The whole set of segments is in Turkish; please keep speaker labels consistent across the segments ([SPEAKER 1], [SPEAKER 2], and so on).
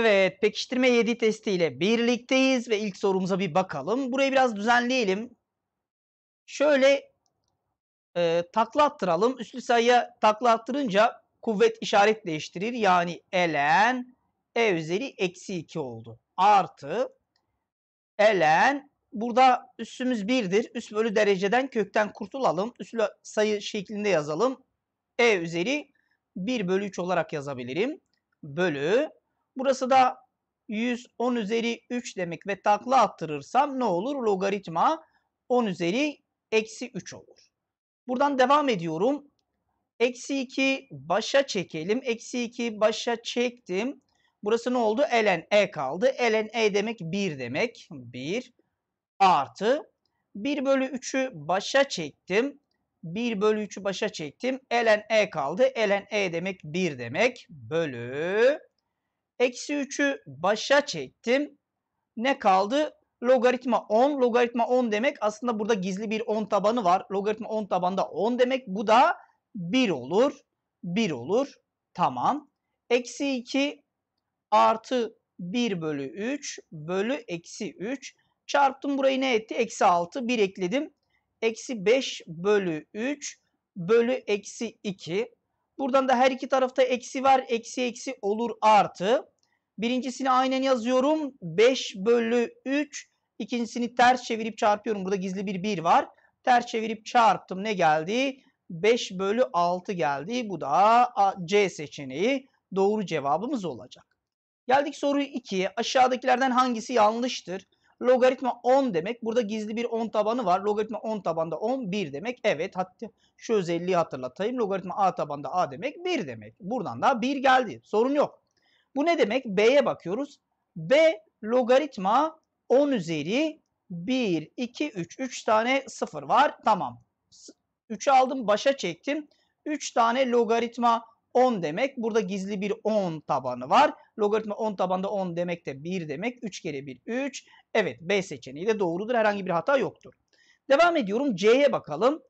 [SPEAKER 1] Evet, pekiştirme 7 testiyle birlikteyiz ve ilk sorumuza bir bakalım. Burayı biraz düzenleyelim. Şöyle e, takla attıralım. Üslü sayıya takla attırınca kuvvet işaret değiştirir. Yani elen e üzeri eksi 2 oldu. Artı elen. burada üssümüz 1'dir. Üs bölü dereceden kökten kurtulalım. Üslü sayı şeklinde yazalım. e üzeri 1 bölü 3 olarak yazabilirim. Bölü Burası da 110 üzeri 3 demek ve takla attırırsam ne olur? Logaritma 10 üzeri eksi 3 olur. Buradan devam ediyorum. Eksi 2 başa çekelim. Eksi 2 başa çektim. Burası ne oldu? ln e kaldı. ln e demek 1 demek. 1 artı 1 bölü 3'ü başa çektim. 1 bölü 3'ü başa çektim. ln e kaldı. ln e demek 1 demek. Bölü Eksi 3'ü başa çektim. Ne kaldı? Logaritma 10. Logaritma 10 demek aslında burada gizli bir 10 tabanı var. Logaritma 10 tabanda 10 demek. Bu da 1 olur. 1 olur. Tamam. Eksi 2 artı 1 bölü 3 bölü eksi 3. Çarptım burayı ne etti? Eksi 6. 1 ekledim. Eksi 5 bölü 3 bölü eksi 2. Buradan da her iki tarafta eksi var. Eksi eksi olur artı. Birincisini aynen yazıyorum. 5 bölü 3. İkincisini ters çevirip çarpıyorum. Burada gizli bir 1 var. Ters çevirip çarptım. Ne geldi? 5 bölü 6 geldi. Bu da C seçeneği doğru cevabımız olacak. Geldik soru 2. Aşağıdakilerden hangisi yanlıştır? Logaritma 10 demek. Burada gizli bir 10 tabanı var. Logaritma 10 tabanda 10 1 demek. Evet hatta şu özelliği hatırlatayım. Logaritma a tabanda a demek 1 demek. Buradan da 1 geldi. Sorun yok. Bu ne demek? B'ye bakıyoruz. B logaritma 10 üzeri 1, 2, 3. 3 tane 0 var. Tamam. 3'ü aldım başa çektim. 3 tane logaritma 10 demek. Burada gizli bir 10 tabanı var. Logaritma 10 tabanda 10 demek de 1 demek. 3 kere 1 3. Evet B seçeneği de doğrudur. Herhangi bir hata yoktur. Devam ediyorum. C'ye bakalım.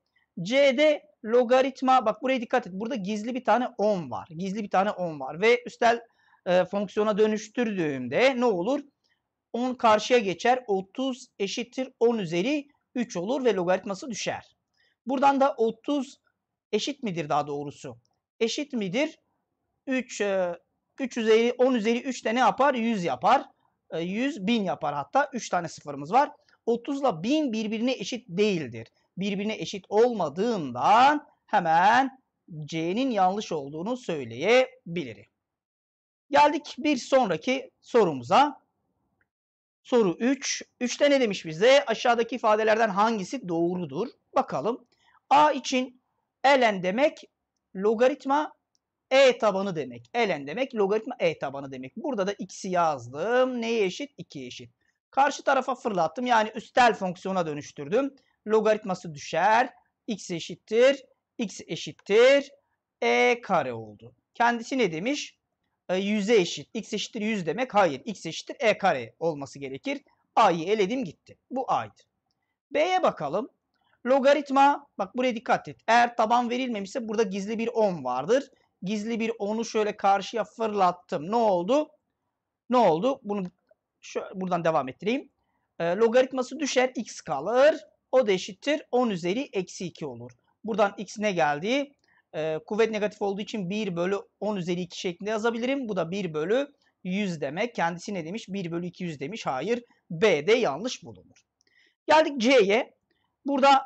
[SPEAKER 1] C'de logaritma bak buraya dikkat et. Burada gizli bir tane 10 var. Gizli bir tane 10 var ve üstel e, fonksiyona dönüştürdüğümde ne olur? 10 karşıya geçer. 30 eşittir 10 üzeri 3 olur ve logaritması düşer. Buradan da 30 eşit midir daha doğrusu? eşit midir? 3 3 e, üzeri 10 üzeri 3 de ne yapar? 100 yapar. 100 e, 1000 yapar hatta. 3 tane sıfırımız var. 30 ile 1000 birbirine eşit değildir. Birbirine eşit olmadığından hemen C'nin yanlış olduğunu söyleyebilirim. Geldik bir sonraki sorumuza. Soru 3. 3'te ne demiş bize? Aşağıdaki ifadelerden hangisi doğrudur? Bakalım. A için elen demek logaritma e tabanı demek. Ln demek logaritma e tabanı demek. Burada da x'i yazdım. Neye eşit? 2'ye eşit. Karşı tarafa fırlattım. Yani üstel fonksiyona dönüştürdüm. Logaritması düşer. x eşittir. x eşittir. e kare oldu. Kendisi ne demiş? E, 100'e eşit. x eşittir 100 demek. Hayır. x eşittir e kare olması gerekir. a'yı eledim gitti. Bu a'ydı. b'ye bakalım. Logaritma bak buraya dikkat et. Eğer taban verilmemişse burada gizli bir 10 vardır. Gizli bir 10'u şöyle karşıya fırlattım. Ne oldu? Ne oldu? Bunu şu, buradan devam ettireyim. E, logaritması düşer x kalır. O da eşittir 10 üzeri eksi 2 olur. Buradan x ne geldi? E, kuvvet negatif olduğu için 1 bölü 10 üzeri 2 şeklinde yazabilirim. Bu da 1 bölü 100 demek. Kendisi ne demiş? 1 bölü 200 demiş. Hayır. B de yanlış bulunur. Geldik C'ye. Burada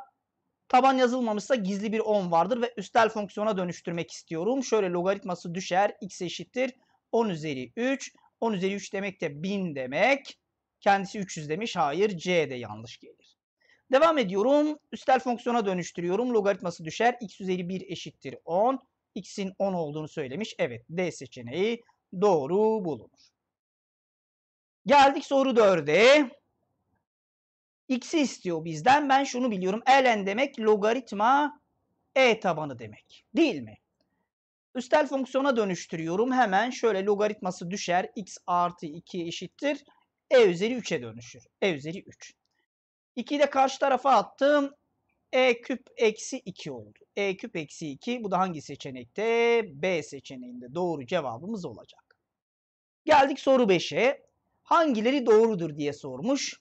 [SPEAKER 1] taban yazılmamışsa gizli bir 10 vardır ve üstel fonksiyona dönüştürmek istiyorum. Şöyle logaritması düşer. x eşittir 10 üzeri 3. 10 üzeri 3 demek de 1000 demek. Kendisi 300 demiş. Hayır C de yanlış gelir. Devam ediyorum. Üstel fonksiyona dönüştürüyorum. Logaritması düşer. x üzeri 1 eşittir 10. x'in 10 olduğunu söylemiş. Evet D seçeneği doğru bulunur. Geldik soru 4'e x'i istiyor bizden. Ben şunu biliyorum. ln demek logaritma e tabanı demek. Değil mi? Üstel fonksiyona dönüştürüyorum. Hemen şöyle logaritması düşer. x artı 2 eşittir. e üzeri 3'e dönüşür. e üzeri 3. 2'yi de karşı tarafa attım. e küp eksi 2 oldu. e küp eksi 2 bu da hangi seçenekte? B seçeneğinde doğru cevabımız olacak. Geldik soru 5'e. Hangileri doğrudur diye sormuş.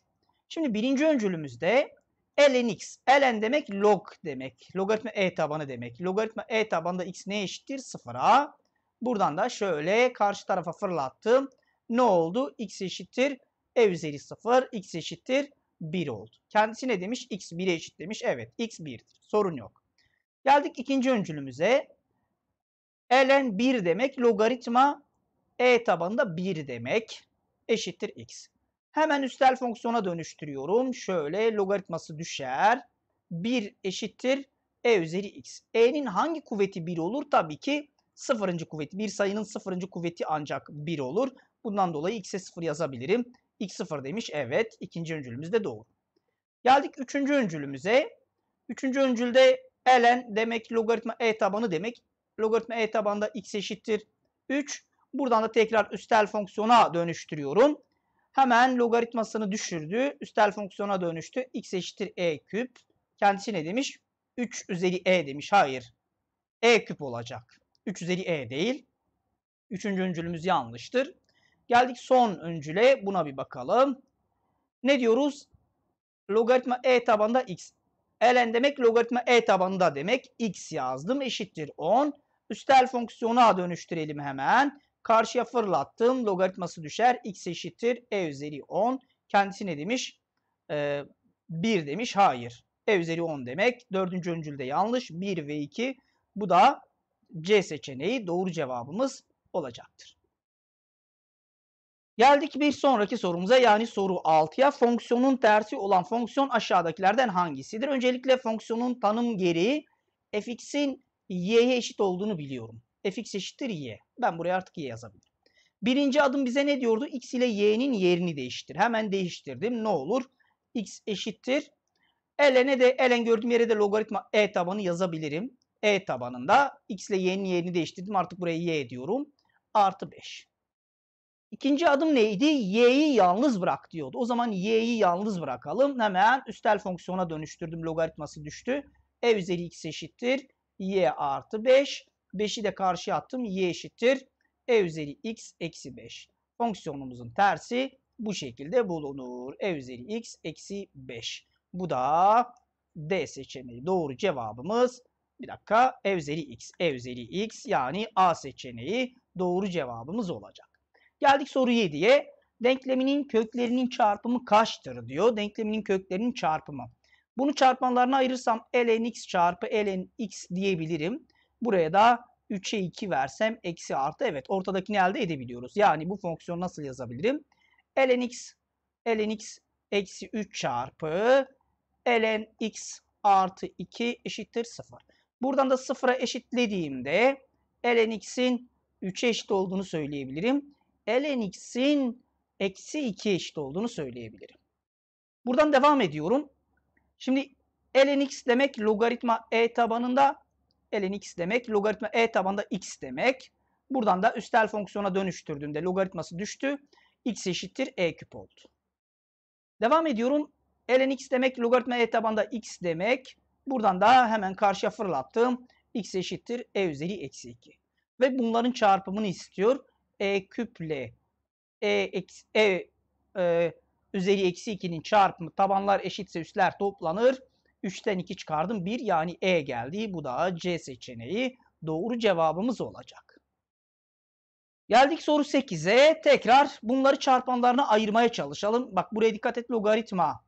[SPEAKER 1] Şimdi birinci öncülümüzde ln x. ln demek log demek. Logaritma e tabanı demek. Logaritma e tabanında x ne eşittir? Sıfıra. Buradan da şöyle karşı tarafa fırlattım. Ne oldu? x eşittir e üzeri sıfır, x eşittir 1 oldu. Kendisi ne demiş? x 1'e eşit demiş. Evet x 1'dir. Sorun yok. Geldik ikinci öncülümüze. ln 1 demek logaritma e tabanında 1 demek eşittir x. Hemen üstel fonksiyona dönüştürüyorum. Şöyle logaritması düşer. 1 eşittir e üzeri x. e'nin hangi kuvveti 1 olur? Tabii ki sıfırıncı kuvveti. Bir sayının sıfırıncı kuvveti ancak 1 olur. Bundan dolayı x'e 0 yazabilirim. x 0 demiş. Evet. ikinci öncülümüz de doğru. Geldik üçüncü öncülümüze. Üçüncü öncülde ln demek logaritma e tabanı demek. Logaritma e tabanında x eşittir 3. Buradan da tekrar üstel fonksiyona dönüştürüyorum. Hemen logaritmasını düşürdü. Üstel fonksiyona dönüştü. x eşittir e küp. Kendisi ne demiş? 3 üzeri e demiş. Hayır. E küp olacak. 3 üzeri e değil. Üçüncü öncülümüz yanlıştır. Geldik son öncüle. Buna bir bakalım. Ne diyoruz? Logaritma e tabanda x. Ln demek logaritma e tabanında demek. x yazdım eşittir 10. Üstel fonksiyona dönüştürelim hemen. Karşıya fırlattım. Logaritması düşer. X eşittir. E üzeri 10. Kendisi ne demiş? Ee, 1 demiş. Hayır. E üzeri 10 demek. Dördüncü öncülde yanlış. 1 ve 2. Bu da C seçeneği doğru cevabımız olacaktır. Geldik bir sonraki sorumuza yani soru 6'ya. Fonksiyonun tersi olan fonksiyon aşağıdakilerden hangisidir? Öncelikle fonksiyonun tanım gereği fx'in y'ye eşit olduğunu biliyorum fx eşittir y. Ben buraya artık y yazabilirim. Birinci adım bize ne diyordu? X ile y'nin yerini değiştir. Hemen değiştirdim. Ne olur? X eşittir. Ln'e e de ln gördüğüm yere de logaritma e tabanı yazabilirim. E tabanında x ile y'nin yerini değiştirdim. Artık buraya y diyorum. Artı 5. İkinci adım neydi? Y'yi yalnız bırak diyordu. O zaman y'yi yalnız bırakalım. Hemen üstel fonksiyona dönüştürdüm. Logaritması düştü. E üzeri x eşittir. y artı 5. 5'i de karşıya attım. Y eşittir. E üzeri x eksi 5. Fonksiyonumuzun tersi bu şekilde bulunur. E üzeri x eksi 5. Bu da D seçeneği. Doğru cevabımız bir dakika e üzeri x. E üzeri x yani A seçeneği doğru cevabımız olacak. Geldik soru 7'ye. Denkleminin köklerinin çarpımı kaçtır diyor. Denkleminin köklerinin çarpımı. Bunu çarpmalarına ayırırsam ln x çarpı ln x diyebilirim. Buraya da 3'e 2 versem eksi artı evet ortadakini elde edebiliyoruz. Yani bu fonksiyonu nasıl yazabilirim? ln x ln x eksi 3 çarpı ln x artı 2 eşittir 0. Buradan da 0'a eşitlediğimde ln x'in 3'e eşit olduğunu söyleyebilirim. ln x'in eksi 2 eşit olduğunu söyleyebilirim. Buradan devam ediyorum. Şimdi ln x demek logaritma e tabanında ln x demek. Logaritma e tabanda x demek. Buradan da üstel fonksiyona dönüştürdüğümde logaritması düştü. x eşittir e küp oldu. Devam ediyorum. ln x demek logaritma e tabanda x demek. Buradan da hemen karşıya fırlattım. x eşittir e üzeri eksi 2. Ve bunların çarpımını istiyor. e küple e, eksi, e, e üzeri eksi 2'nin çarpımı tabanlar eşitse üstler toplanır. 3'ten 2 çıkardım. 1 yani E geldi. Bu da C seçeneği. Doğru cevabımız olacak. Geldik soru 8'e. Tekrar bunları çarpanlarına ayırmaya çalışalım. Bak buraya dikkat et logaritma.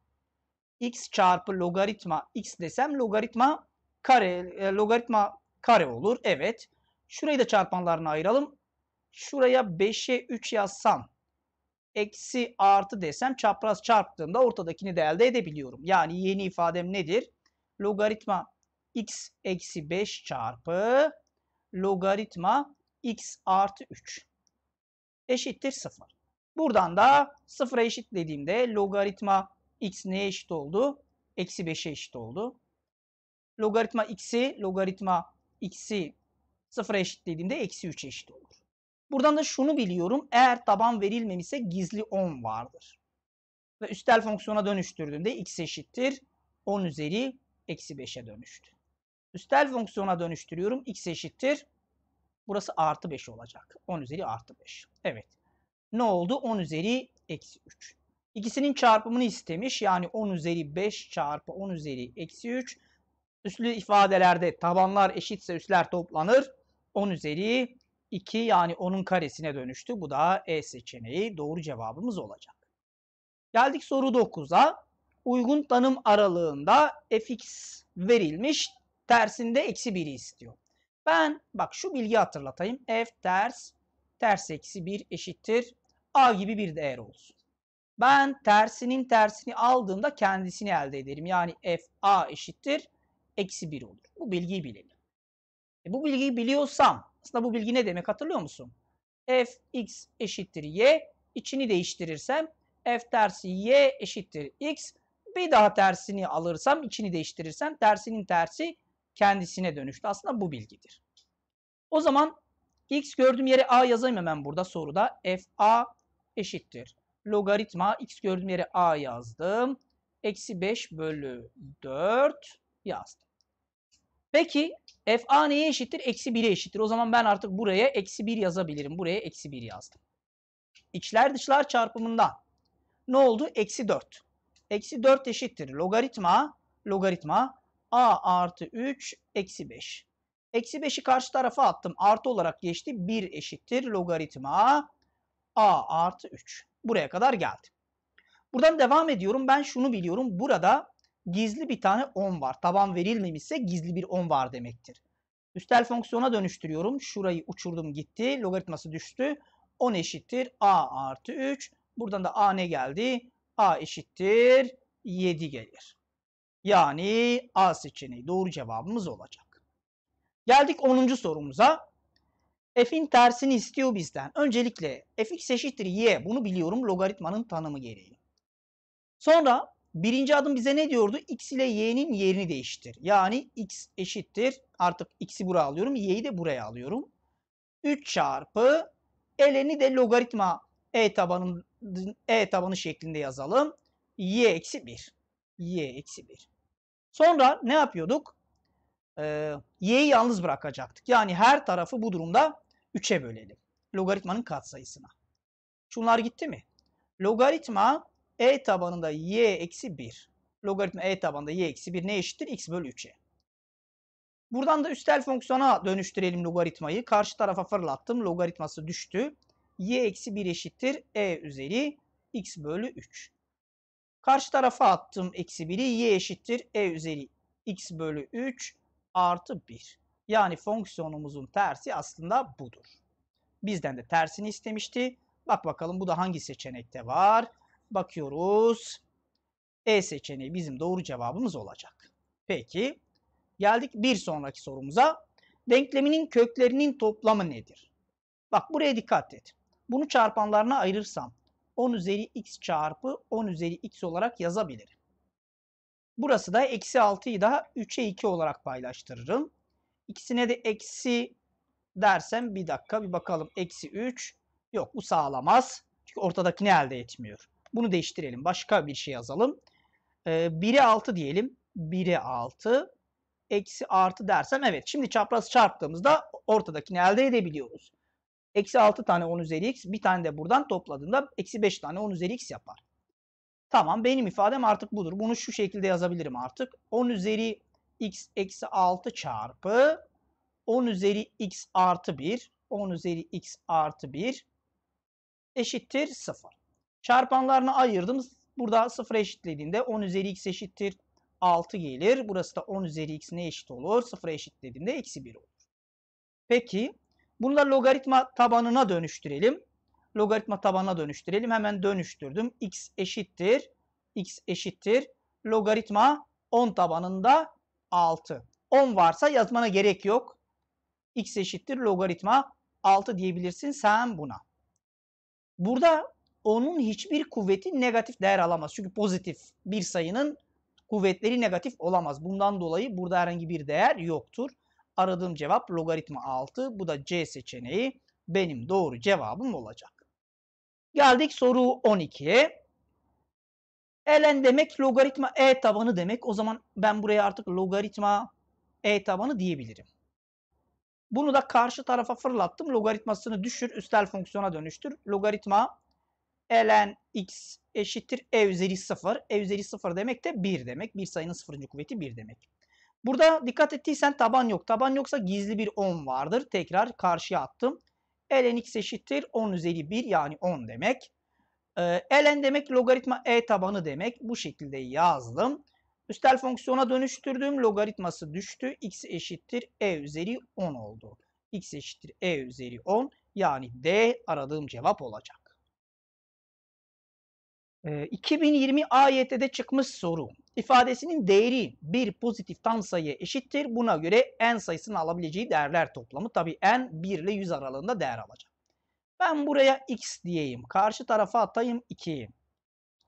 [SPEAKER 1] X çarpı logaritma X desem logaritma kare e, logaritma kare olur. Evet. Şurayı da çarpanlarına ayıralım. Şuraya 5'e 3 yazsam eksi artı desem çapraz çarptığımda ortadakini de elde edebiliyorum. Yani yeni ifadem nedir? Logaritma x eksi 5 çarpı logaritma x artı 3 eşittir 0. Buradan da 0'a eşitlediğimde logaritma x neye eşit oldu? Eksi 5'e eşit oldu. Logaritma x'i logaritma x'i 0'a eşitlediğimde eksi 3'e eşit olur. Buradan da şunu biliyorum. Eğer taban verilmemişse gizli 10 vardır. Ve üstel fonksiyona dönüştürdüğümde x eşittir 10 üzeri eksi 5'e dönüştü. Üstel fonksiyona dönüştürüyorum. x eşittir. Burası artı 5 olacak. 10 üzeri artı 5. Evet. Ne oldu? 10 üzeri eksi 3. İkisinin çarpımını istemiş. Yani 10 üzeri 5 çarpı 10 üzeri eksi 3. Üslü ifadelerde tabanlar eşitse üsler toplanır. 10 üzeri 2 yani 10'un karesine dönüştü. Bu da E seçeneği doğru cevabımız olacak. Geldik soru 9'a. Uygun tanım aralığında fx verilmiş tersinde eksi 1'i istiyor. Ben bak şu bilgi hatırlatayım. f ters ters eksi 1 eşittir a gibi bir değer olsun. Ben tersinin tersini aldığımda kendisini elde ederim. Yani f a eşittir eksi 1 olur. Bu bilgiyi bilelim. E bu bilgiyi biliyorsam aslında bu bilgi ne demek hatırlıyor musun? f x eşittir y. içini değiştirirsem f tersi y eşittir x. Bir daha tersini alırsam, içini değiştirirsem tersinin tersi kendisine dönüştü. Aslında bu bilgidir. O zaman x gördüğüm yere a yazayım hemen burada soruda. f a eşittir. Logaritma x gördüğüm yere a yazdım. Eksi 5 bölü 4 yazdım. Peki f a neye eşittir? Eksi 1'e eşittir. O zaman ben artık buraya eksi 1 yazabilirim. Buraya eksi 1 yazdım. İçler dışlar çarpımından ne oldu? Eksi 4. Eksi 4 eşittir. Logaritma, logaritma a artı 3 eksi 5. Eksi 5'i karşı tarafa attım. Artı olarak geçti. 1 eşittir. Logaritma a artı 3. Buraya kadar geldim. Buradan devam ediyorum. Ben şunu biliyorum. Burada gizli bir tane 10 var. Taban verilmemişse gizli bir 10 var demektir. Üstel fonksiyona dönüştürüyorum. Şurayı uçurdum gitti. Logaritması düştü. 10 eşittir a artı 3. Buradan da a ne geldi? a eşittir 7 gelir. Yani a seçeneği doğru cevabımız olacak. Geldik 10. sorumuza. F'in tersini istiyor bizden. Öncelikle fx eşittir y. Bunu biliyorum logaritmanın tanımı gereği. Sonra Birinci adım bize ne diyordu? X ile Y'nin yerini değiştir. Yani X eşittir. Artık X'i buraya alıyorum. Y'yi de buraya alıyorum. 3 çarpı ln'i de logaritma e tabanın e tabanı şeklinde yazalım. y eksi 1. y eksi 1. Sonra ne yapıyorduk? Ee, y'yi yalnız bırakacaktık. Yani her tarafı bu durumda 3'e bölelim. Logaritmanın katsayısına. Şunlar gitti mi? Logaritma e tabanında y eksi 1. Logaritma e tabanında y eksi 1 ne eşittir? x bölü 3'e. Buradan da üstel fonksiyona dönüştürelim logaritmayı. Karşı tarafa fırlattım. Logaritması düştü. y eksi 1 eşittir e üzeri x bölü 3. Karşı tarafa attım eksi 1'i. y eşittir e üzeri x bölü 3 artı 1. Yani fonksiyonumuzun tersi aslında budur. Bizden de tersini istemişti. Bak bakalım bu da hangi seçenekte var? bakıyoruz. E seçeneği bizim doğru cevabımız olacak. Peki geldik bir sonraki sorumuza. Denkleminin köklerinin toplamı nedir? Bak buraya dikkat et. Bunu çarpanlarına ayırırsam 10 üzeri x çarpı 10 üzeri x olarak yazabilirim. Burası da eksi 6'yı da 3'e 2 olarak paylaştırırım. İkisine de eksi dersem bir dakika bir bakalım. Eksi 3 yok bu sağlamaz. Çünkü ortadakini elde etmiyor. Bunu değiştirelim. Başka bir şey yazalım. Ee, 1'e 6 diyelim. 1'e 6 eksi artı dersem evet. Şimdi çapraz çarptığımızda ortadakini elde edebiliyoruz. Eksi 6 tane 10 üzeri x. Bir tane de buradan topladığında eksi 5 tane 10 üzeri x yapar. Tamam benim ifadem artık budur. Bunu şu şekilde yazabilirim artık. 10 üzeri x eksi 6 çarpı 10 üzeri x artı 1. 10 üzeri x artı 1 eşittir 0. Çarpanlarını ayırdım. Burada 0 eşitlediğinde 10 üzeri x eşittir 6 gelir. Burası da 10 üzeri x ne eşit olur? 0 eşitlediğinde eksi 1 olur. Peki bunu da logaritma tabanına dönüştürelim. Logaritma tabanına dönüştürelim. Hemen dönüştürdüm. x eşittir. x eşittir. Logaritma 10 tabanında 6. 10 varsa yazmana gerek yok. x eşittir logaritma 6 diyebilirsin sen buna. Burada onun hiçbir kuvveti negatif değer alamaz. Çünkü pozitif bir sayının kuvvetleri negatif olamaz. Bundan dolayı burada herhangi bir değer yoktur. Aradığım cevap logaritma 6. Bu da C seçeneği benim doğru cevabım olacak. Geldik soru 12'ye. Ln demek logaritma e tabanı demek. O zaman ben buraya artık logaritma e tabanı diyebilirim. Bunu da karşı tarafa fırlattım. Logaritmasını düşür, üstel fonksiyona dönüştür. Logaritma ln x eşittir e üzeri 0. E üzeri 0 demek de 1 demek. Bir sayının sıfırıncı kuvveti 1 demek. Burada dikkat ettiysen taban yok. Taban yoksa gizli bir 10 vardır. Tekrar karşıya attım. ln x eşittir 10 üzeri 1 yani 10 demek. E, ln demek logaritma e tabanı demek. Bu şekilde yazdım. Üstel fonksiyona dönüştürdüm. Logaritması düştü. x eşittir e üzeri 10 oldu. x eşittir e üzeri 10 yani d aradığım cevap olacak. 2020 ayette de çıkmış soru. İfadesinin değeri bir pozitif tam sayı eşittir. Buna göre n sayısının alabileceği değerler toplamı. Tabi n 1 ile 100 aralığında değer alacak. Ben buraya x diyeyim. Karşı tarafa atayım 2.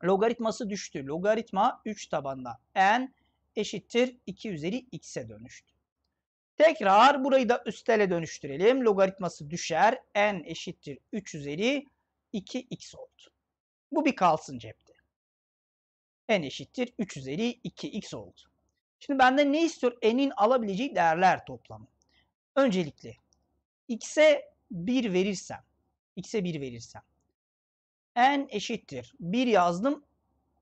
[SPEAKER 1] Logaritması düştü. Logaritma 3 tabanda. n eşittir 2 üzeri x'e dönüştü. Tekrar burayı da üstele dönüştürelim. Logaritması düşer. n eşittir 3 üzeri 2x oldu. Bu bir kalsın cepte. N eşittir 3 üzeri 2x oldu. Şimdi benden ne istiyor? N'in alabileceği değerler toplamı. Öncelikle x'e 1 verirsem, x'e 1 verirsem n eşittir. 1 yazdım.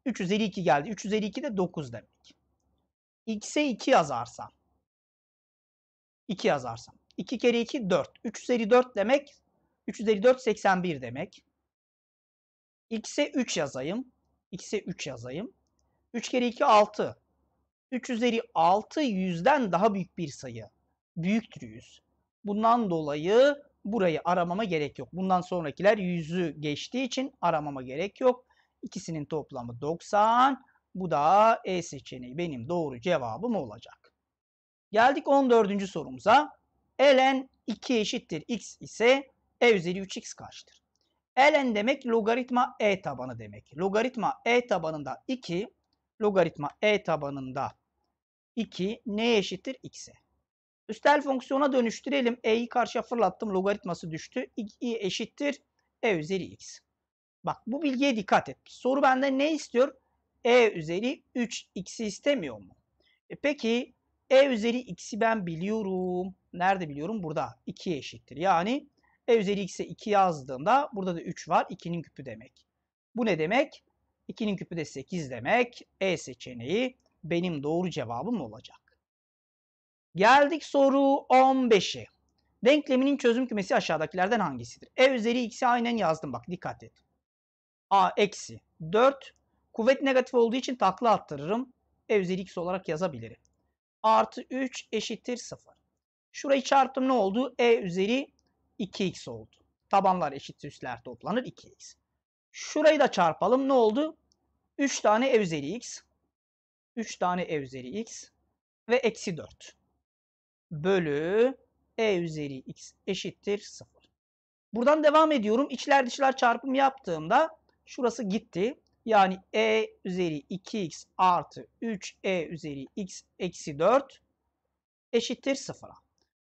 [SPEAKER 1] 3 üzeri 2 geldi. 3 üzeri 2 de 9 demek. x'e 2 yazarsam 2 yazarsam 2 kere 2 4. 3 üzeri 4 demek 3 üzeri 4 81 demek. X'e 3 yazayım. X'e 3 yazayım. 3 kere 2 6. 3 üzeri 6 yüzden daha büyük bir sayı. Büyüktür 100. Bundan dolayı burayı aramama gerek yok. Bundan sonrakiler yüzü geçtiği için aramama gerek yok. İkisinin toplamı 90. Bu da E seçeneği benim doğru cevabım olacak. Geldik 14. sorumuza. ln 2 eşittir x ise e üzeri 3x kaçtır? Ln demek logaritma e tabanı demek. Logaritma e tabanında 2, logaritma e tabanında 2 ne eşittir? x'e. Üstel fonksiyona dönüştürelim. e'yi karşıya fırlattım. Logaritması düştü. i eşittir e üzeri x. Bak bu bilgiye dikkat et. Soru bende ne istiyor? e üzeri 3x'i istemiyor mu? E peki e üzeri x'i ben biliyorum. Nerede biliyorum? Burada. 2'ye eşittir. Yani e üzeri x'e 2 yazdığımda burada da 3 var. 2'nin küpü demek. Bu ne demek? 2'nin küpü de 8 demek. E seçeneği benim doğru cevabım olacak. Geldik soru 15'e. Denkleminin çözüm kümesi aşağıdakilerden hangisidir? E üzeri x'i aynen yazdım bak dikkat et. A eksi 4. Kuvvet negatif olduğu için takla attırırım. E üzeri x olarak yazabilirim. Artı 3 eşittir 0. Şurayı çarptım ne oldu? E üzeri 2x oldu. Tabanlar eşit üstler toplanır 2x. Şurayı da çarpalım. Ne oldu? 3 tane e üzeri x. 3 tane e üzeri x. Ve eksi 4. Bölü e üzeri x eşittir 0. Buradan devam ediyorum. İçler dışlar çarpım yaptığımda şurası gitti. Yani e üzeri 2x artı 3e üzeri x eksi 4 eşittir 0'a.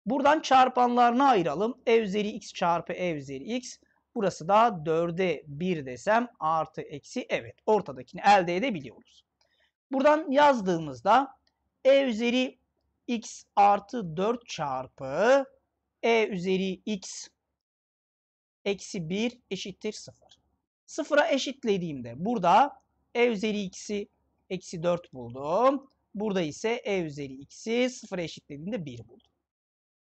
[SPEAKER 1] Buradan çarpanlarını ayıralım. E üzeri x çarpı e üzeri x. Burası da 4'e 1 desem artı eksi evet ortadakini elde edebiliyoruz. Buradan yazdığımızda e üzeri x artı 4 çarpı e üzeri x eksi 1 eşittir 0. 0'a eşitlediğimde burada e üzeri x'i eksi 4 buldum. Burada ise e üzeri x'i sıfıra eşitlediğimde 1 buldum.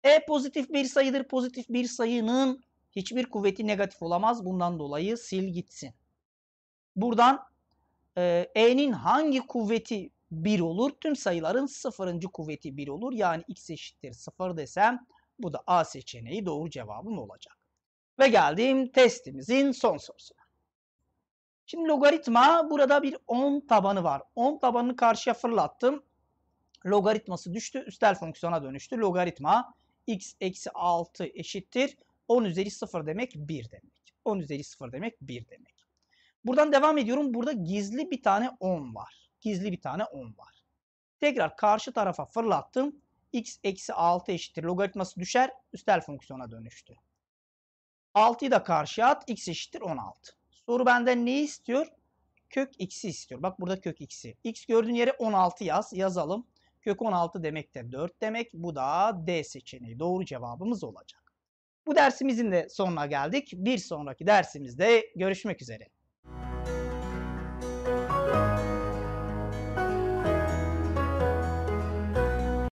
[SPEAKER 1] E pozitif bir sayıdır. Pozitif bir sayının hiçbir kuvveti negatif olamaz. Bundan dolayı sil gitsin. Buradan e, E'nin hangi kuvveti 1 olur? Tüm sayıların sıfırıncı kuvveti 1 olur. Yani x eşittir 0 desem bu da A seçeneği doğru cevabım olacak. Ve geldiğim testimizin son sorusuna. Şimdi logaritma burada bir 10 tabanı var. 10 tabanını karşıya fırlattım. Logaritması düştü. Üstel fonksiyona dönüştü. Logaritma x eksi 6 eşittir. 10 üzeri 0 demek 1 demek. 10 üzeri 0 demek 1 demek. Buradan devam ediyorum. Burada gizli bir tane 10 var. Gizli bir tane 10 var. Tekrar karşı tarafa fırlattım. x eksi 6 eşittir. Logaritması düşer. Üstel fonksiyona dönüştü. 6'yı da karşıya at. x eşittir 16. Soru benden ne istiyor? Kök x'i istiyor. Bak burada kök x'i. x gördüğün yere 16 yaz. Yazalım. Kök 16 demek de 4 demek. Bu da D seçeneği doğru cevabımız olacak. Bu dersimizin de sonuna geldik. Bir sonraki dersimizde görüşmek üzere.